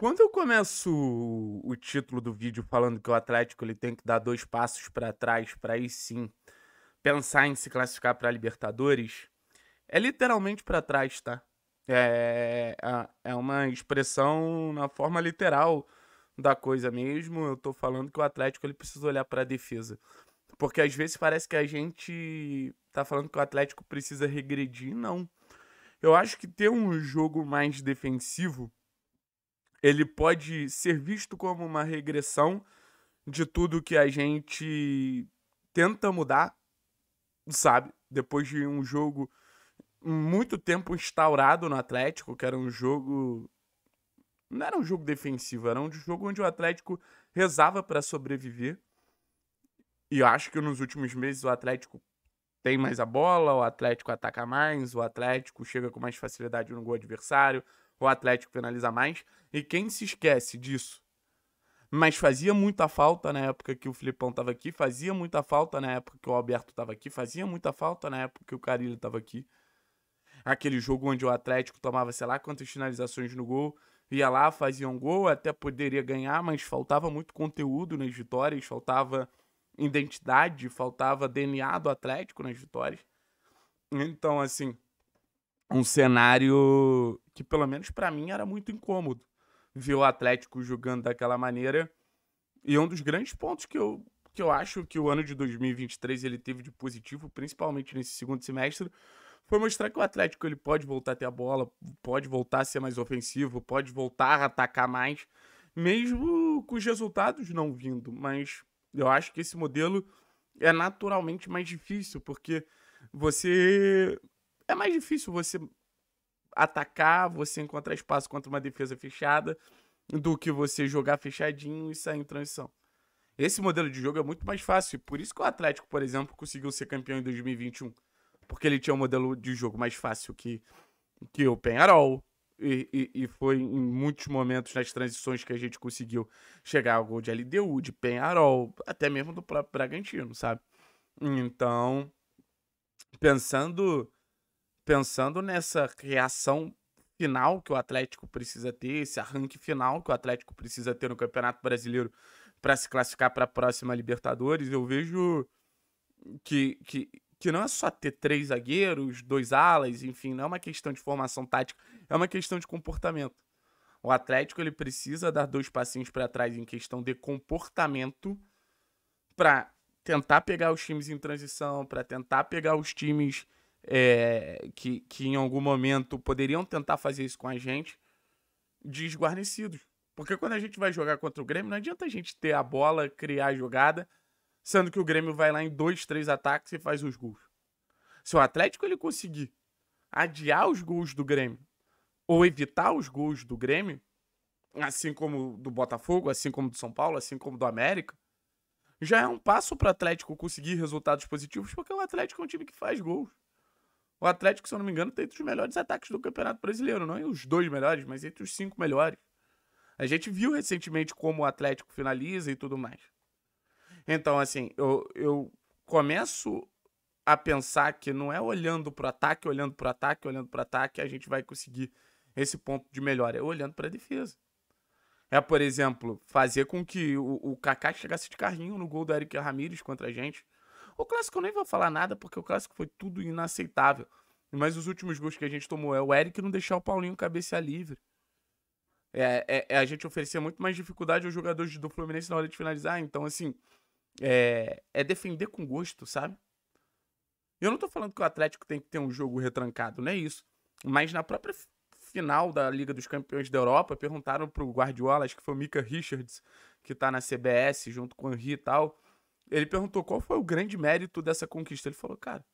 Quando eu começo o título do vídeo falando que o Atlético ele tem que dar dois passos para trás para aí sim pensar em se classificar para Libertadores, é literalmente para trás, tá? É, é uma expressão na forma literal da coisa mesmo. Eu tô falando que o Atlético ele precisa olhar para a defesa. Porque às vezes parece que a gente tá falando que o Atlético precisa regredir, não. Eu acho que ter um jogo mais defensivo ele pode ser visto como uma regressão de tudo que a gente tenta mudar, sabe? Depois de um jogo muito tempo instaurado no Atlético, que era um jogo não era um jogo defensivo, era um jogo onde o Atlético rezava para sobreviver. E eu acho que nos últimos meses o Atlético tem mais a bola, o Atlético ataca mais, o Atlético chega com mais facilidade no gol adversário, o Atlético penaliza mais. E quem se esquece disso? Mas fazia muita falta na época que o Filipão estava aqui, fazia muita falta na época que o Alberto estava aqui, fazia muita falta na época que o Carilho estava aqui. Aquele jogo onde o Atlético tomava sei lá quantas finalizações no gol, ia lá, fazia um gol, até poderia ganhar, mas faltava muito conteúdo nas vitórias, faltava identidade, faltava DNA do Atlético nas vitórias. Então, assim, um cenário que, pelo menos para mim, era muito incômodo ver o Atlético jogando daquela maneira. E é um dos grandes pontos que eu, que eu acho que o ano de 2023 ele teve de positivo, principalmente nesse segundo semestre, foi mostrar que o Atlético ele pode voltar a ter a bola, pode voltar a ser mais ofensivo, pode voltar a atacar mais, mesmo com os resultados não vindo. Mas eu acho que esse modelo é naturalmente mais difícil, porque você é mais difícil você atacar, você encontrar espaço contra uma defesa fechada, do que você jogar fechadinho e sair em transição. Esse modelo de jogo é muito mais fácil, e por isso que o Atlético, por exemplo, conseguiu ser campeão em 2021. Porque ele tinha um modelo de jogo mais fácil que, que o Penharol, e, e, e, foi em muitos momentos nas transições que a gente conseguiu chegar ao gol de LDU, de Penharol, até mesmo do próprio Bragantino, sabe? Então, pensando pensando nessa reação final que o Atlético precisa ter, esse arranque final que o Atlético precisa ter no Campeonato Brasileiro para se classificar para a próxima Libertadores, eu vejo que, que, que não é só ter três zagueiros, dois alas, enfim, não é uma questão de formação tática, é uma questão de comportamento. O Atlético ele precisa dar dois passinhos para trás em questão de comportamento para tentar pegar os times em transição, para tentar pegar os times é, que, que em algum momento poderiam tentar fazer isso com a gente, desguarnecidos. Porque quando a gente vai jogar contra o Grêmio, não adianta a gente ter a bola, criar a jogada, sendo que o Grêmio vai lá em dois, três ataques e faz os gols. Se o Atlético ele conseguir adiar os gols do Grêmio ou evitar os gols do Grêmio, assim como do Botafogo, assim como do São Paulo, assim como do América, já é um passo para o Atlético conseguir resultados positivos, porque o Atlético é um time que faz gols. O Atlético, se eu não me engano, tem tá entre os melhores ataques do Campeonato Brasileiro. Não é os dois melhores, mas entre os cinco melhores. A gente viu recentemente como o Atlético finaliza e tudo mais. Então, assim, eu, eu começo a pensar que não é olhando para o ataque, olhando para o ataque, olhando para o ataque, a gente vai conseguir esse ponto de melhora. É olhando para a defesa. É, por exemplo, fazer com que o, o Kaká chegasse de carrinho no gol do Eric Ramírez contra a gente. O clássico eu nem vou falar nada, porque o clássico foi tudo inaceitável. Mas os últimos gols que a gente tomou é o Eric não deixar o Paulinho cabeça livre. É, é, é, a gente oferecer muito mais dificuldade aos jogadores do Fluminense na hora de finalizar. Então, assim, é, é defender com gosto, sabe? Eu não tô falando que o Atlético tem que ter um jogo retrancado, não é isso. Mas na própria final da Liga dos Campeões da Europa, perguntaram pro Guardiola, acho que foi o Mika Richards, que tá na CBS junto com o Henri e tal. Ele perguntou qual foi o grande mérito dessa conquista. Ele falou, cara,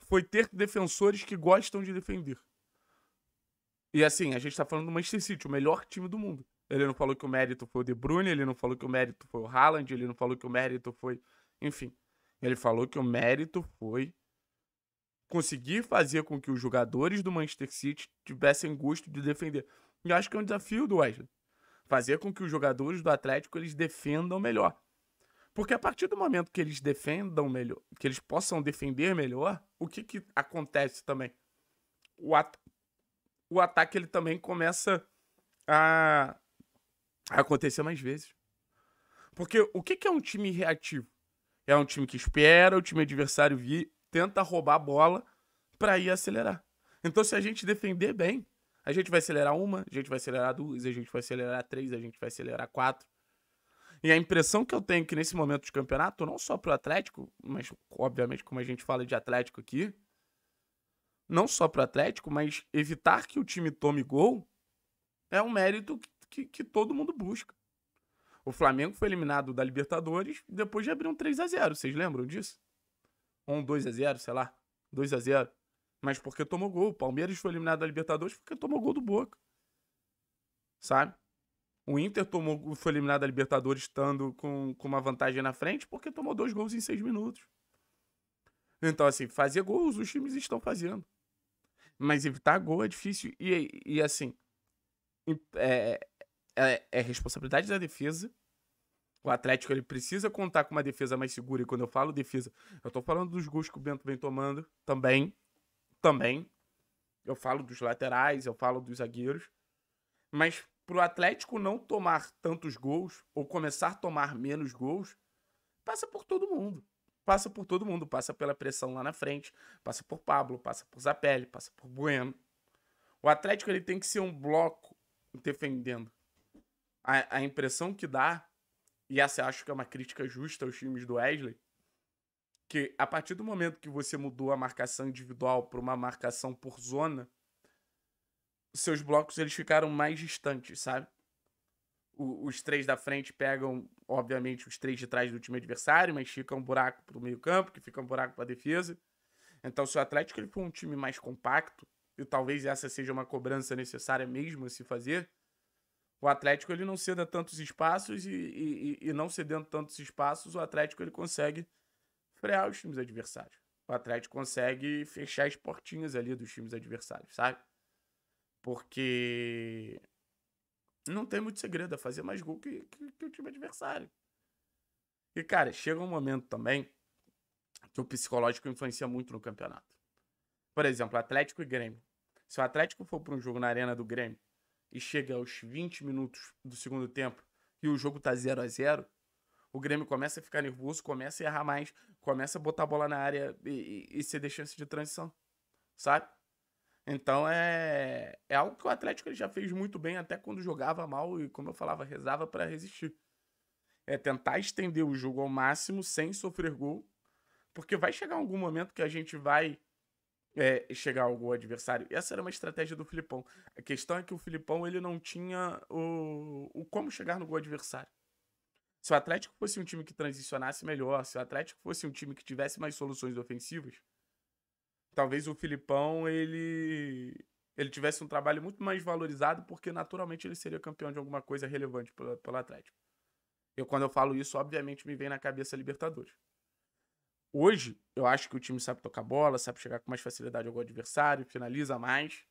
foi ter defensores que gostam de defender. E assim, a gente tá falando do Manchester City, o melhor time do mundo. Ele não falou que o mérito foi o De Bruyne, ele não falou que o mérito foi o Haaland, ele não falou que o mérito foi. Enfim. Ele falou que o mérito foi conseguir fazer com que os jogadores do Manchester City tivessem gosto de defender. E acho que é um desafio do Wesley. Fazer com que os jogadores do Atlético eles defendam melhor. Porque a partir do momento que eles defendam melhor, que eles possam defender melhor, o que, que acontece também? O, at o ataque ele também começa a... a acontecer mais vezes. Porque o que, que é um time reativo? É um time que espera o time adversário vir, tenta roubar a bola para ir acelerar. Então, se a gente defender bem, a gente vai acelerar uma, a gente vai acelerar duas, a gente vai acelerar três, a gente vai acelerar quatro. E a impressão que eu tenho que nesse momento de campeonato, não só pro Atlético, mas obviamente como a gente fala de Atlético aqui, não só pro Atlético, mas evitar que o time tome gol é um mérito que, que todo mundo busca. O Flamengo foi eliminado da Libertadores depois de abrir um 3 a 0 vocês lembram disso? Ou um 2 a 0 sei lá, 2 a 0 Mas porque tomou gol. O Palmeiras foi eliminado da Libertadores porque tomou gol do Boca. Sabe? O Inter tomou, foi eliminado da Libertadores estando com, com uma vantagem na frente porque tomou dois gols em seis minutos. Então, assim, fazer gols os times estão fazendo. Mas evitar gol é difícil. E, e assim, é, é, é responsabilidade da defesa o Atlético ele precisa contar com uma defesa mais segura. E quando eu falo defesa, eu tô falando dos gols que o Bento vem tomando também. Também. Eu falo dos laterais, eu falo dos zagueiros. Mas para o Atlético não tomar tantos gols ou começar a tomar menos gols, passa por todo mundo. Passa por todo mundo, passa pela pressão lá na frente, passa por Pablo, passa por Zapelli, passa por Bueno. O Atlético ele tem que ser um bloco defendendo. A, a impressão que dá, e essa eu acho que é uma crítica justa aos times do Wesley, que a partir do momento que você mudou a marcação individual para uma marcação por zona, seus blocos eles ficaram mais distantes, sabe? O, os três da frente pegam, obviamente, os três de trás do time adversário, mas fica um buraco pro meio-campo, que fica um buraco pra defesa. Então, se o Atlético ele for um time mais compacto, e talvez essa seja uma cobrança necessária mesmo a se fazer, o Atlético ele não ceda tantos espaços e, e, e não cedendo tantos espaços, o Atlético ele consegue frear os times adversários. O Atlético consegue fechar as portinhas ali dos times adversários, sabe? Porque não tem muito segredo, é fazer mais gol que, que, que o time adversário. E, cara, chega um momento também que o psicológico influencia muito no campeonato. Por exemplo, Atlético e Grêmio. Se o Atlético for para um jogo na arena do Grêmio e chega aos 20 minutos do segundo tempo e o jogo tá 0 a 0 o Grêmio começa a ficar nervoso, começa a errar mais, começa a botar a bola na área e, e, e ceder chance de transição. Sabe? Então é, é algo que o Atlético ele já fez muito bem, até quando jogava mal e, como eu falava, rezava para resistir. É tentar estender o jogo ao máximo sem sofrer gol, porque vai chegar algum momento que a gente vai é, chegar ao gol adversário. Essa era uma estratégia do Filipão. A questão é que o Filipão ele não tinha o, o como chegar no gol adversário. Se o Atlético fosse um time que transicionasse melhor, se o Atlético fosse um time que tivesse mais soluções ofensivas, talvez o Filipão ele ele tivesse um trabalho muito mais valorizado, porque naturalmente ele seria campeão de alguma coisa relevante pelo, pelo Atlético. Eu, quando eu falo isso, obviamente me vem na cabeça a Libertadores. Hoje, eu acho que o time sabe tocar bola, sabe chegar com mais facilidade ao adversário, finaliza mais.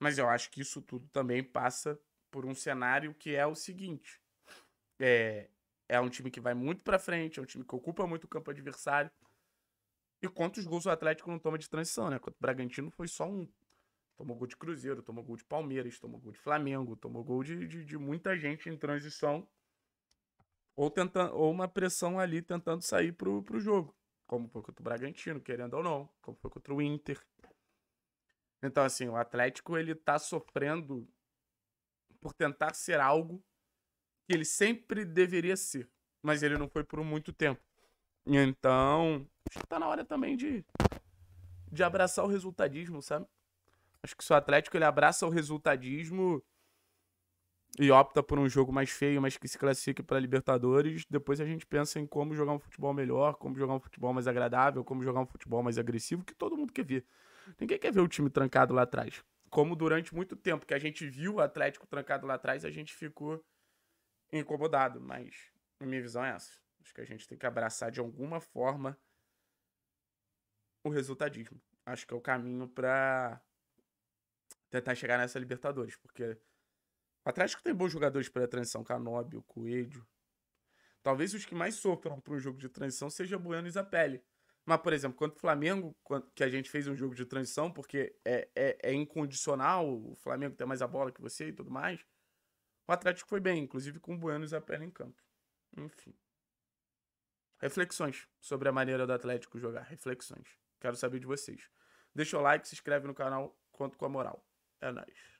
Mas eu acho que isso tudo também passa por um cenário que é o seguinte: é, é um time que vai muito para frente, é um time que ocupa muito o campo adversário, e quantos gols o Atlético não toma de transição, né? Contra o Bragantino foi só um. Tomou gol de Cruzeiro, tomou gol de Palmeiras, tomou gol de Flamengo, tomou gol de, de, de muita gente em transição. Ou, tentando, ou uma pressão ali tentando sair pro, pro jogo. Como foi contra o Bragantino, querendo ou não. Como foi contra o Inter. Então, assim, o Atlético ele tá sofrendo por tentar ser algo que ele sempre deveria ser, mas ele não foi por muito tempo. Então, Acho que tá na hora também de, de abraçar o resultadismo, sabe? Acho que se o Atlético ele abraça o resultadismo e opta por um jogo mais feio, mas que se classifique para Libertadores, depois a gente pensa em como jogar um futebol melhor, como jogar um futebol mais agradável, como jogar um futebol mais agressivo, que todo mundo quer ver. Ninguém quer ver o time trancado lá atrás. Como durante muito tempo que a gente viu o Atlético trancado lá atrás, a gente ficou incomodado, mas a minha visão é essa. Acho que a gente tem que abraçar de alguma forma o resultadismo. Acho que é o caminho para tentar chegar nessa Libertadores, porque o Atlético tem bons jogadores para transição, Canóbio, Coelho. Talvez os que mais sofram para um jogo de transição seja Bueno e Zapelli. Mas, por exemplo, quanto o Flamengo, que a gente fez um jogo de transição, porque é, é, é, incondicional, o Flamengo tem mais a bola que você e tudo mais, o Atlético foi bem, inclusive com o Bueno e Zapelli em campo. Enfim. Reflexões sobre a maneira do Atlético jogar. Reflexões. Quero saber de vocês. Deixa o like, se inscreve no canal, conto com a moral. É nóis.